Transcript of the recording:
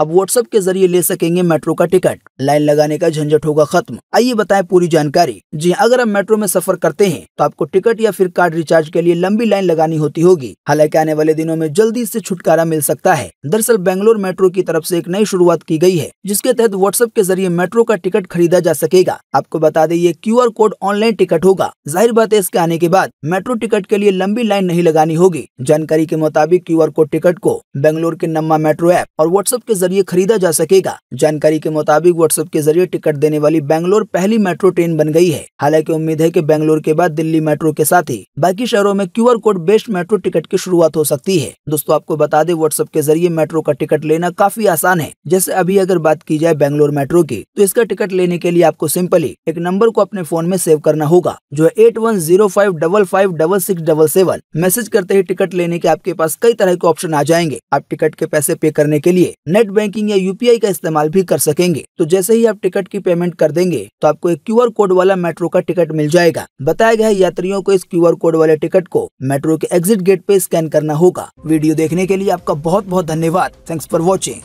अब व्हाट्सएप के जरिए ले सकेंगे मेट्रो का टिकट लाइन लगाने का झंझट होगा खत्म आइए बताएं पूरी जानकारी जी हाँ, अगर आप मेट्रो में सफर करते हैं तो आपको टिकट या फिर कार्ड रिचार्ज के लिए लंबी लाइन लगानी होती होगी हालांकि आने वाले दिनों में जल्दी इससे छुटकारा मिल सकता है दरअसल बेंगलोर मेट्रो की तरफ ऐसी एक नई शुरुआत की गयी है जिसके तहत व्हाट्सएप के जरिए मेट्रो का टिकट खरीदा जा सकेगा आपको बता दें ये क्यू कोड ऑनलाइन टिकट होगा जाहिर बात है इसके आने के बाद मेट्रो टिकट के लिए लंबी लाइन नहीं लगानी होगी जानकारी के मुताबिक क्यू कोड टिकट को बेंगलोर के नम्मा मेट्रो ऐप और व्हाट्सएप के जरिए खरीदा जा सकेगा जानकारी के मुताबिक व्हाट्सएप के जरिए टिकट देने वाली बैंगलोर पहली मेट्रो ट्रेन बन गई है हालांकि उम्मीद है की बैंगलोर के बाद दिल्ली मेट्रो के साथ ही बाकी शहरों में QR code based metro ticket की शुरुआत हो सकती है दोस्तों आपको बता दें व्हाट्सएप के जरिए मेट्रो का टिकट लेना काफी आसान है जैसे अभी अगर बात की जाए बैंगलोर मेट्रो की तो इसका टिकट लेने के लिए आपको सिंपली एक नंबर को अपने फोन में सेव करना होगा जो है eight one zero five double five double six double seven message करते ही टिकट लेने के आपके पास कई तरह के ऑप्शन आ जाएंगे आप टिकट के पैसे पे करने के लिए नेट बैंकिंग या यूपीआई का इस्तेमाल भी कर सकेंगे तो जैसे ही आप टिकट की पेमेंट कर देंगे तो आपको एक क्यूआर कोड वाला मेट्रो का टिकट मिल जाएगा बताया गया है यात्रियों को इस क्यूआर कोड वाले टिकट को मेट्रो के एग्जिट गेट पे स्कैन करना होगा वीडियो देखने के लिए आपका बहुत बहुत धन्यवाद थैंक्स फॉर वॉचिंग